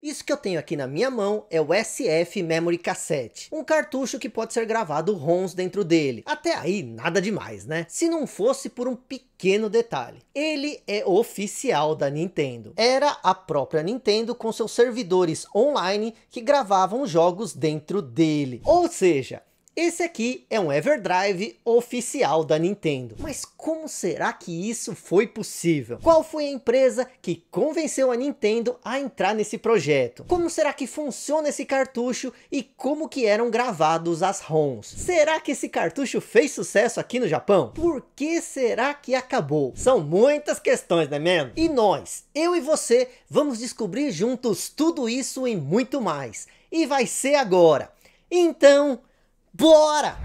Isso que eu tenho aqui na minha mão é o SF Memory Cassette, um cartucho que pode ser gravado ROMs dentro dele. Até aí, nada demais, né? Se não fosse por um pequeno detalhe. Ele é oficial da Nintendo. Era a própria Nintendo com seus servidores online que gravavam jogos dentro dele. Ou seja, esse aqui é um Everdrive oficial da Nintendo. Mas como será que isso foi possível? Qual foi a empresa que convenceu a Nintendo a entrar nesse projeto? Como será que funciona esse cartucho e como que eram gravados as ROMs? Será que esse cartucho fez sucesso aqui no Japão? Por que será que acabou? São muitas questões, não é mesmo? E nós, eu e você, vamos descobrir juntos tudo isso e muito mais. E vai ser agora. Então, Bora!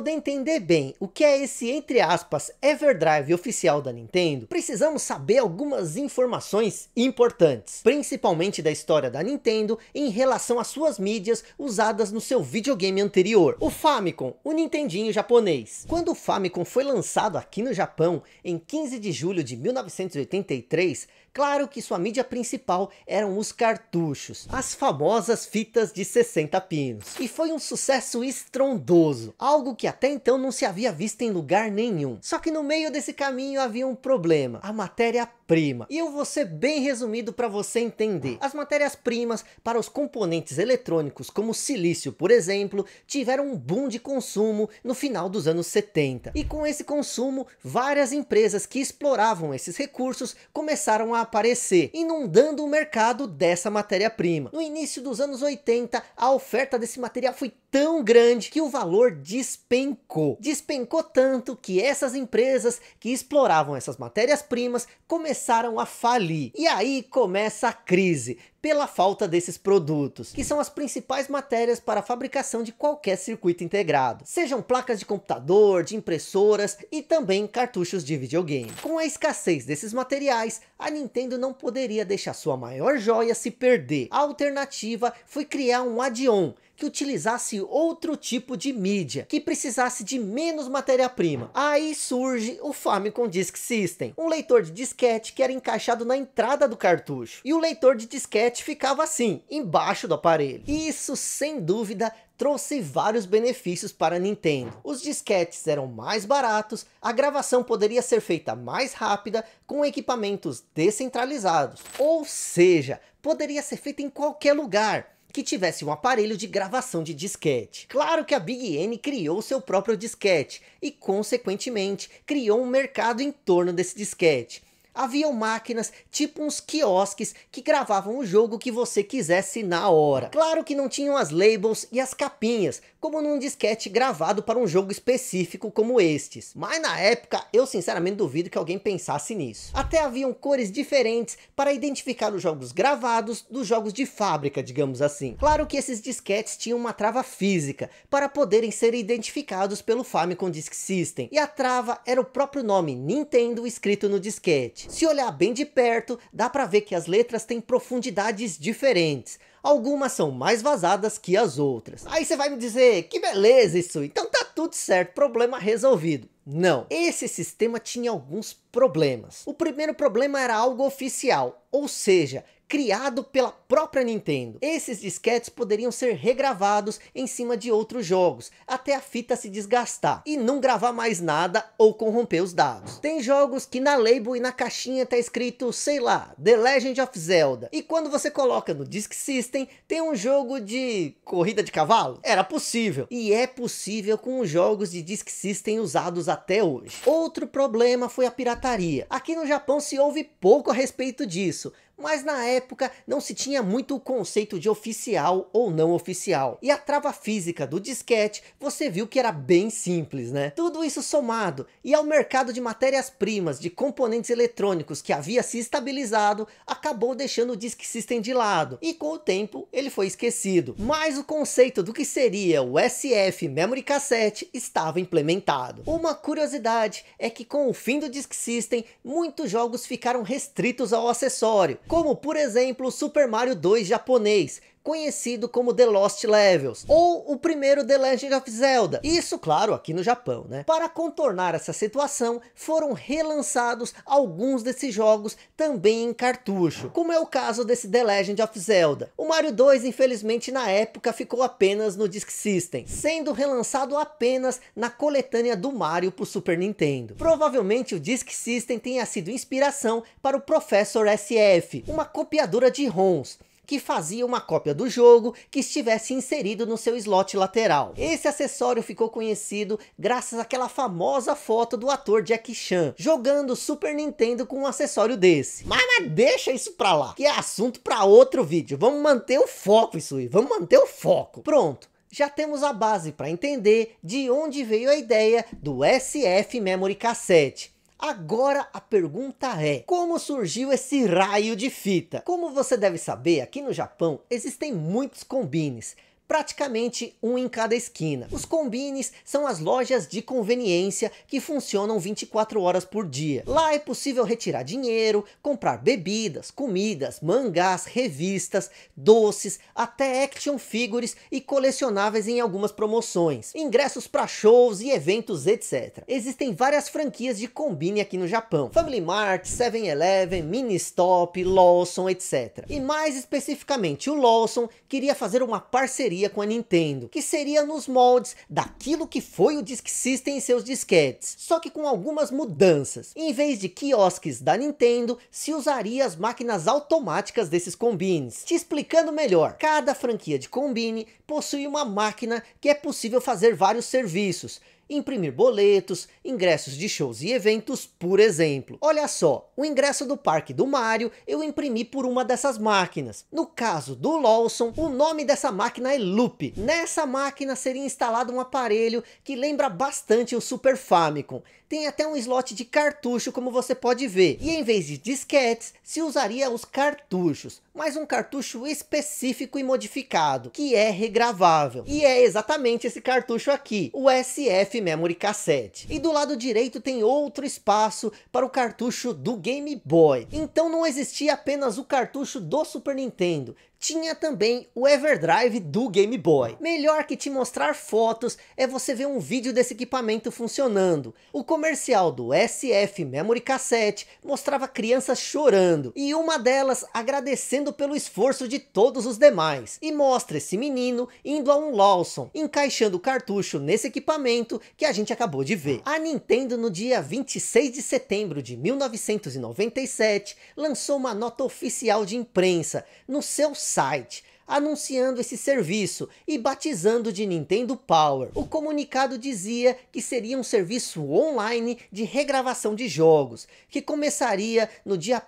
poder entender bem o que é esse, entre aspas, Everdrive oficial da Nintendo, precisamos saber algumas informações importantes, principalmente da história da Nintendo em relação às suas mídias usadas no seu videogame anterior. O Famicom, o Nintendinho japonês. Quando o Famicom foi lançado aqui no Japão, em 15 de julho de 1983, claro que sua mídia principal eram os cartuchos, as famosas fitas de 60 pinos. E foi um sucesso estrondoso, algo que até então não se havia visto em lugar nenhum. Só que no meio desse caminho havia um problema. A matéria matéria-prima. E eu vou ser bem resumido para você entender. As matérias-primas para os componentes eletrônicos, como silício, por exemplo, tiveram um boom de consumo no final dos anos 70. E com esse consumo, várias empresas que exploravam esses recursos começaram a aparecer, inundando o mercado dessa matéria-prima. No início dos anos 80, a oferta desse material foi tão grande que o valor despencou. Despencou tanto que essas empresas que exploravam essas matérias-primas começaram começaram a falir. E aí começa a crise pela falta desses produtos, que são as principais matérias para a fabricação de qualquer circuito integrado, sejam placas de computador, de impressoras e também cartuchos de videogame. Com a escassez desses materiais, a Nintendo não poderia deixar sua maior joia se perder. A alternativa foi criar um add-on que utilizasse outro tipo de mídia, que precisasse de menos matéria-prima. Aí surge o Famicom Disk System, um leitor de disquete que era encaixado na entrada do cartucho. E o leitor de disquete ficava assim, embaixo do aparelho. isso, sem dúvida, trouxe vários benefícios para a Nintendo. Os disquetes eram mais baratos, a gravação poderia ser feita mais rápida com equipamentos descentralizados, ou seja, poderia ser feita em qualquer lugar que tivesse um aparelho de gravação de disquete. Claro que a Big N criou seu próprio disquete e, consequentemente, criou um mercado em torno desse disquete Haviam máquinas, tipo uns quiosques, que gravavam o jogo que você quisesse na hora. Claro que não tinham as labels e as capinhas, como num disquete gravado para um jogo específico como estes. Mas na época, eu sinceramente duvido que alguém pensasse nisso. Até haviam cores diferentes para identificar os jogos gravados dos jogos de fábrica, digamos assim. Claro que esses disquetes tinham uma trava física, para poderem ser identificados pelo Famicom Disk System. E a trava era o próprio nome Nintendo escrito no disquete diferente. Se olhar bem de perto, dá para ver que as letras têm profundidades diferentes. Algumas são mais vazadas que as outras. Aí você vai me dizer, que beleza isso, então tá tudo certo, problema resolvido. Não, esse sistema tinha alguns problemas. O primeiro problema era algo oficial, ou seja, criado pela própria Nintendo. Esses disquetes poderiam ser regravados em cima de outros jogos, até a fita se desgastar e não gravar mais nada ou corromper os dados. Tem jogos que na label e na caixinha tá escrito, sei lá, The Legend of Zelda. E quando você coloca no Disk System, tem um jogo de corrida de cavalo? Era possível. E é possível com os jogos de Disk System usados até hoje. Outro problema foi a pirataria. Aqui no Japão se ouve pouco a respeito disso, mas na época não se tinha muito o conceito de oficial ou não oficial. E a trava física do disquete, você viu que era bem simples, né? Tudo isso somado e ao mercado de matérias-primas de componentes eletrônicos que havia se estabilizado, acabou deixando o Disk System de lado, e com o tempo ele foi esquecido. Mas o conceito do que seria o SF Memory Cassette estava implementado. Uma curiosidade é que com o fim do Disk System, muitos jogos ficaram restritos ao acessório, como por exemplo Super Mario 2 japonês, conhecido como The Lost Levels, ou o primeiro The Legend of Zelda. Isso, claro, aqui no Japão, né? Para contornar essa situação, foram relançados alguns desses jogos também em cartucho, como é o caso desse The Legend of Zelda. O Mario 2, infelizmente, na época ficou apenas no Disk System, sendo relançado apenas na coletânea do Mario para o Super Nintendo. Provavelmente o Disk System tenha sido inspiração para o Professor SF, uma copiadora de ROMs, que fazia uma cópia do jogo que estivesse inserido no seu slot lateral. Esse acessório ficou conhecido graças àquela famosa foto do ator Jack Chan jogando Super Nintendo com um acessório desse. Mas, mas deixa isso pra lá, que é assunto para outro vídeo. Vamos manter o foco isso aí, vamos manter o foco. Pronto já temos a base para entender de onde veio a ideia do SF Memory Cassette Agora a pergunta é, como surgiu esse raio de fita? Como você deve saber, aqui no Japão existem muitos combines, praticamente um em cada esquina. Os combines são as lojas de conveniência que funcionam 24 horas por dia. Lá é possível retirar dinheiro, comprar bebidas, comidas, mangás, revistas, doces, até action figures e colecionáveis em algumas promoções, ingressos para shows e eventos, etc. Existem várias franquias de combine aqui no Japão. Family Mart, 7-Eleven, Ministop, Lawson, etc. E mais especificamente, o Lawson queria fazer uma parceria parceria com a Nintendo, que seria nos moldes daquilo que foi o Disk System em seus disquetes, só que com algumas mudanças. Em vez de quiosques da Nintendo, se usaria as máquinas automáticas desses combines. Te explicando melhor, cada franquia de combine possui uma máquina que é possível fazer vários serviços, imprimir boletos, ingressos de shows e eventos, por exemplo. Olha só, o ingresso do Parque do Mario eu imprimi por uma dessas máquinas. No caso do Lawson, o nome dessa máquina é Loop. Nessa máquina seria instalado um aparelho que lembra bastante o Super Famicom. Tem até um slot de cartucho, como você pode ver. E em vez de disquetes, se usaria os cartuchos mas um cartucho específico e modificado, que é regravável. E é exatamente esse cartucho aqui, o SF Memory Cassette. E do lado direito tem outro espaço para o cartucho do Game Boy. Então não existia apenas o cartucho do Super Nintendo, tinha também o Everdrive do Game Boy. Melhor que te mostrar fotos é você ver um vídeo desse equipamento funcionando. O comercial do SF Memory Cassette mostrava crianças chorando e uma delas agradecendo pelo esforço de todos os demais. E mostra esse menino indo a um Lawson, encaixando o cartucho nesse equipamento que a gente acabou de ver. A Nintendo no dia 26 de setembro de 1997 lançou uma nota oficial de imprensa no seu site anunciando esse serviço e batizando de Nintendo Power. O comunicado dizia que seria um serviço online de regravação de jogos, que começaria no dia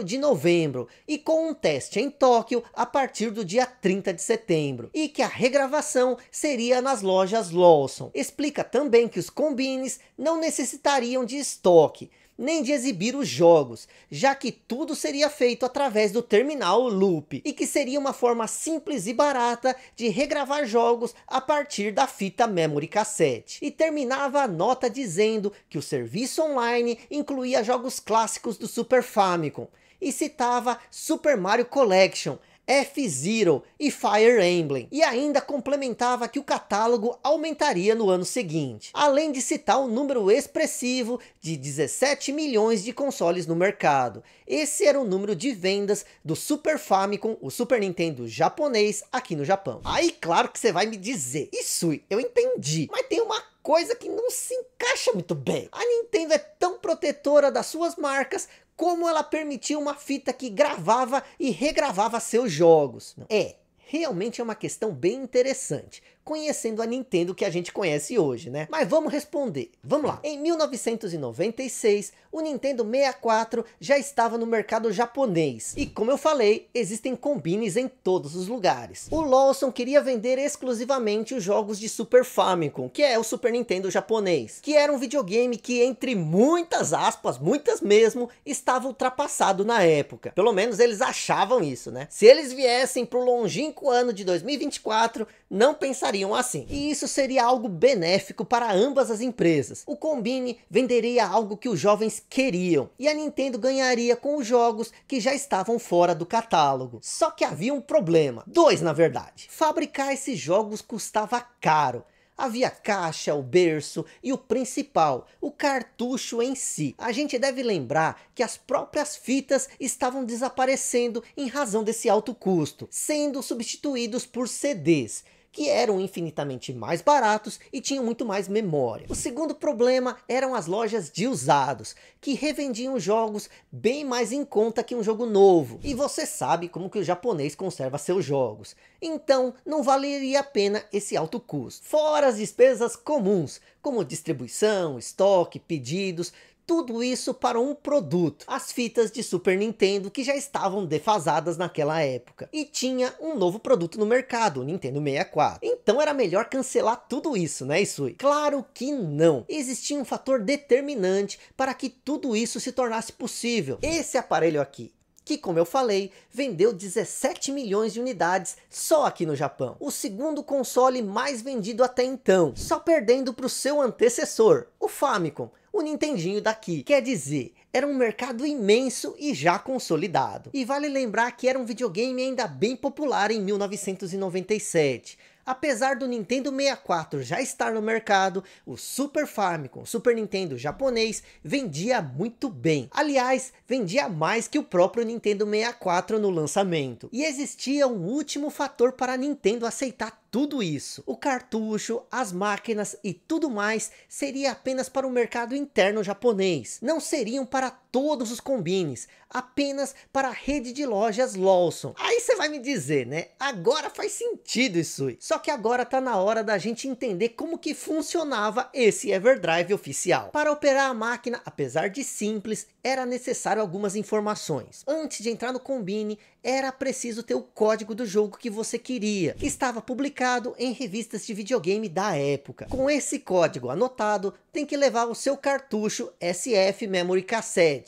1 de novembro e com um teste em Tóquio a partir do dia 30 de setembro, e que a regravação seria nas lojas Lawson. Explica também que os combines não necessitariam de estoque, nem de exibir os jogos, já que tudo seria feito através do terminal Loop, e que seria uma forma simples e barata de regravar jogos a partir da fita memory cassete. E terminava a nota dizendo que o serviço online incluía jogos clássicos do Super Famicom, e citava Super Mario Collection, F-Zero e Fire Emblem, e ainda complementava que o catálogo aumentaria no ano seguinte, além de citar um número expressivo de 17 milhões de consoles no mercado. Esse era o número de vendas do Super Famicom, o Super Nintendo japonês, aqui no Japão. Aí claro que você vai me dizer, isso eu entendi, mas tem uma coisa que não se encaixa muito bem. A Nintendo é tão protetora das suas marcas como ela permitiu uma fita que gravava e regravava seus jogos. É, realmente é uma questão bem interessante conhecendo a Nintendo que a gente conhece hoje, né? Mas vamos responder. Vamos lá. Em 1996, o Nintendo 64 já estava no mercado japonês. E como eu falei, existem combines em todos os lugares. O Lawson queria vender exclusivamente os jogos de Super Famicom, que é o Super Nintendo japonês, que era um videogame que entre muitas aspas, muitas mesmo, estava ultrapassado na época. Pelo menos eles achavam isso, né? Se eles viessem pro longínquo ano de 2024, não pensaria estariam assim. E isso seria algo benéfico para ambas as empresas. O Combine venderia algo que os jovens queriam e a Nintendo ganharia com os jogos que já estavam fora do catálogo. Só que havia um problema, dois na verdade. Fabricar esses jogos custava caro. Havia caixa, o berço e o principal, o cartucho em si. A gente deve lembrar que as próprias fitas estavam desaparecendo em razão desse alto custo, sendo substituídos por CDs que eram infinitamente mais baratos e tinham muito mais memória. O segundo problema eram as lojas de usados, que revendiam jogos bem mais em conta que um jogo novo. E você sabe como que o japonês conserva seus jogos. Então, não valeria a pena esse alto custo. Fora as despesas comuns, como distribuição, estoque, pedidos, tudo isso para um produto, as fitas de Super Nintendo que já estavam defasadas naquela época. E tinha um novo produto no mercado, o Nintendo 64. Então era melhor cancelar tudo isso, né Isui? Claro que não. Existia um fator determinante para que tudo isso se tornasse possível. Esse aparelho aqui, que, como eu falei, vendeu 17 milhões de unidades só aqui no Japão. O segundo console mais vendido até então, só perdendo para o seu antecessor, o Famicom, o Nintendinho daqui. Quer dizer, era um mercado imenso e já consolidado. E vale lembrar que era um videogame ainda bem popular em 1997. Apesar do Nintendo 64 já estar no mercado, o Super Famicom, Super Nintendo japonês, vendia muito bem. Aliás, vendia mais que o próprio Nintendo 64 no lançamento. E existia um último fator para a Nintendo aceitar tudo isso, o cartucho, as máquinas e tudo mais seria apenas para o mercado interno japonês, não seriam para todos os combines, apenas para a rede de lojas Lawson. Aí você vai me dizer, né? Agora faz sentido isso. Só que agora tá na hora da gente entender como que funcionava esse Everdrive oficial. Para operar a máquina, apesar de simples, era necessário algumas informações. Antes de entrar no combine, era preciso ter o código do jogo que você queria, que estava publicado em revistas de videogame da época. Com esse código anotado, tem que levar o seu cartucho SF Memory Cassette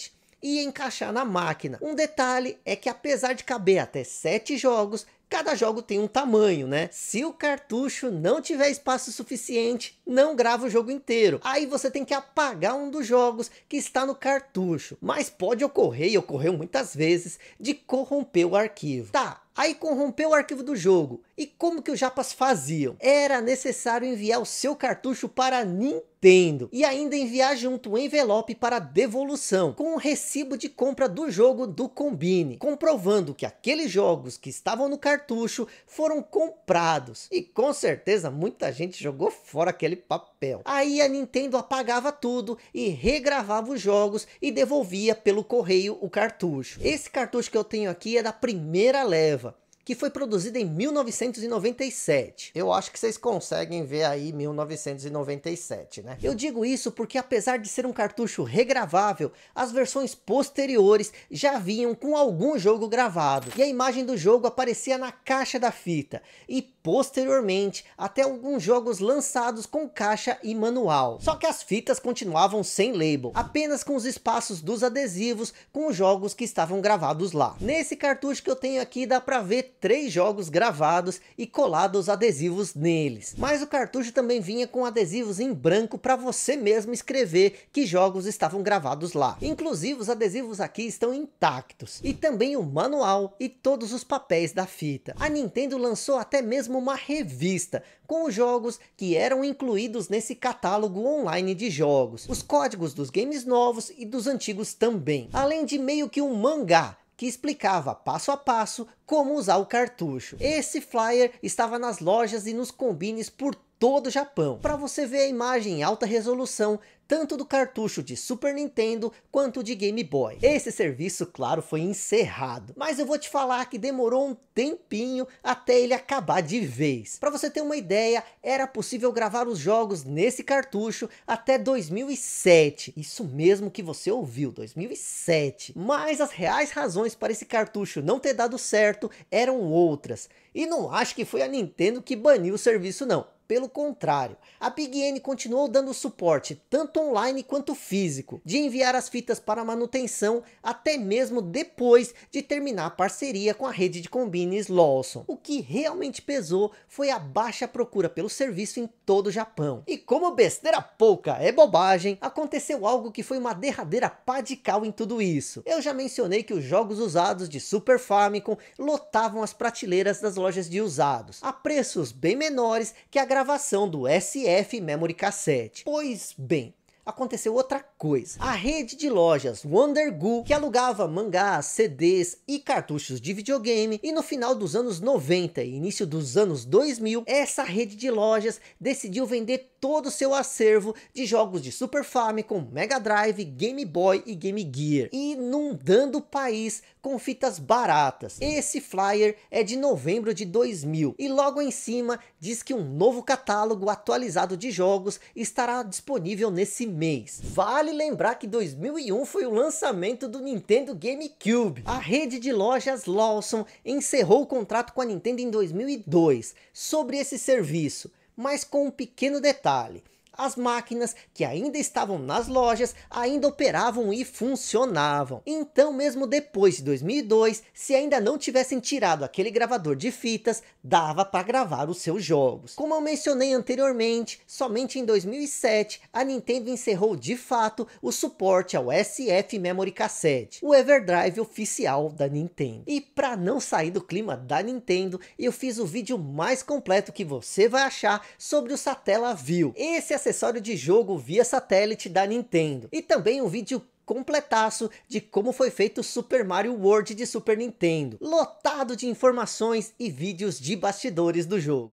e encaixar na máquina. Um detalhe é que apesar de caber até 7 jogos, cada jogo tem um tamanho, né? Se o cartucho não tiver espaço suficiente, não grava o jogo inteiro. Aí você tem que apagar um dos jogos que está no cartucho. Mas pode ocorrer, e ocorreu muitas vezes, de corromper o arquivo. Tá, Aí corrompeu o arquivo do jogo. E como que os japas faziam? Era necessário enviar o seu cartucho para Nintendo. E ainda enviar junto o um envelope para devolução. Com o recibo de compra do jogo do Combine. Comprovando que aqueles jogos que estavam no cartucho foram comprados. E com certeza muita gente jogou fora aquele papel. Aí a Nintendo apagava tudo e regravava os jogos e devolvia pelo correio o cartucho. Esse cartucho que eu tenho aqui é da primeira leva que foi produzida em 1997. Eu acho que vocês conseguem ver aí 1997, né? Eu digo isso porque apesar de ser um cartucho regravável, as versões posteriores já vinham com algum jogo gravado, e a imagem do jogo aparecia na caixa da fita, e posteriormente até alguns jogos lançados com caixa e manual. Só que as fitas continuavam sem label, apenas com os espaços dos adesivos com os jogos que estavam gravados lá. Nesse cartucho que eu tenho aqui dá pra ver três jogos gravados e colados adesivos neles. Mas o cartucho também vinha com adesivos em branco para você mesmo escrever que jogos estavam gravados lá. Inclusive os adesivos aqui estão intactos. E também o manual e todos os papéis da fita. A Nintendo lançou até mesmo uma revista com os jogos que eram incluídos nesse catálogo online de jogos. Os códigos dos games novos e dos antigos também. Além de meio que um mangá que explicava passo a passo como usar o cartucho. Esse flyer estava nas lojas e nos combines por todo o Japão, para você ver a imagem em alta resolução tanto do cartucho de Super Nintendo quanto de Game Boy. Esse serviço, claro, foi encerrado, mas eu vou te falar que demorou um tempinho até ele acabar de vez. Para você ter uma ideia, era possível gravar os jogos nesse cartucho até 2007. Isso mesmo que você ouviu, 2007. Mas as reais razões para esse cartucho não ter dado certo eram outras. E não acho que foi a Nintendo que baniu o serviço não. Pelo contrário, a N continuou dando suporte, tanto online quanto físico, de enviar as fitas para manutenção até mesmo depois de terminar a parceria com a rede de combines Lawson. O que realmente pesou foi a baixa procura pelo serviço em todo o Japão. E como besteira pouca é bobagem, aconteceu algo que foi uma derradeira pá de cal em tudo isso. Eu já mencionei que os jogos usados de Super Famicom lotavam as prateleiras das lojas de usados, a preços bem menores que a gravação do SF Memory Cassette. Pois bem, aconteceu outra coisa. A rede de lojas Wonder Goo, que alugava mangás, CDs e cartuchos de videogame, e no final dos anos 90 e início dos anos 2000, essa rede de lojas decidiu vender todo o seu acervo de jogos de Super Famicom, Mega Drive, Game Boy e Game Gear, inundando o país com fitas baratas. Esse flyer é de novembro de 2000 e logo em cima diz que um novo catálogo atualizado de jogos estará disponível nesse mês. Vale Vale lembrar que 2001 foi o lançamento do Nintendo GameCube. A rede de lojas Lawson encerrou o contrato com a Nintendo em 2002 sobre esse serviço, mas com um pequeno detalhe. As máquinas que ainda estavam nas lojas ainda operavam e funcionavam. Então, mesmo depois de 2002, se ainda não tivessem tirado aquele gravador de fitas, dava para gravar os seus jogos. Como eu mencionei anteriormente, somente em 2007 a Nintendo encerrou de fato o suporte ao SF Memory Cassette, o Everdrive oficial da Nintendo. E para não sair do clima da Nintendo, eu fiz o vídeo mais completo que você vai achar sobre o Satellaview. Esse é acessório de jogo via satélite da Nintendo. E também um vídeo completaço de como foi feito o Super Mario World de Super Nintendo, lotado de informações e vídeos de bastidores do jogo.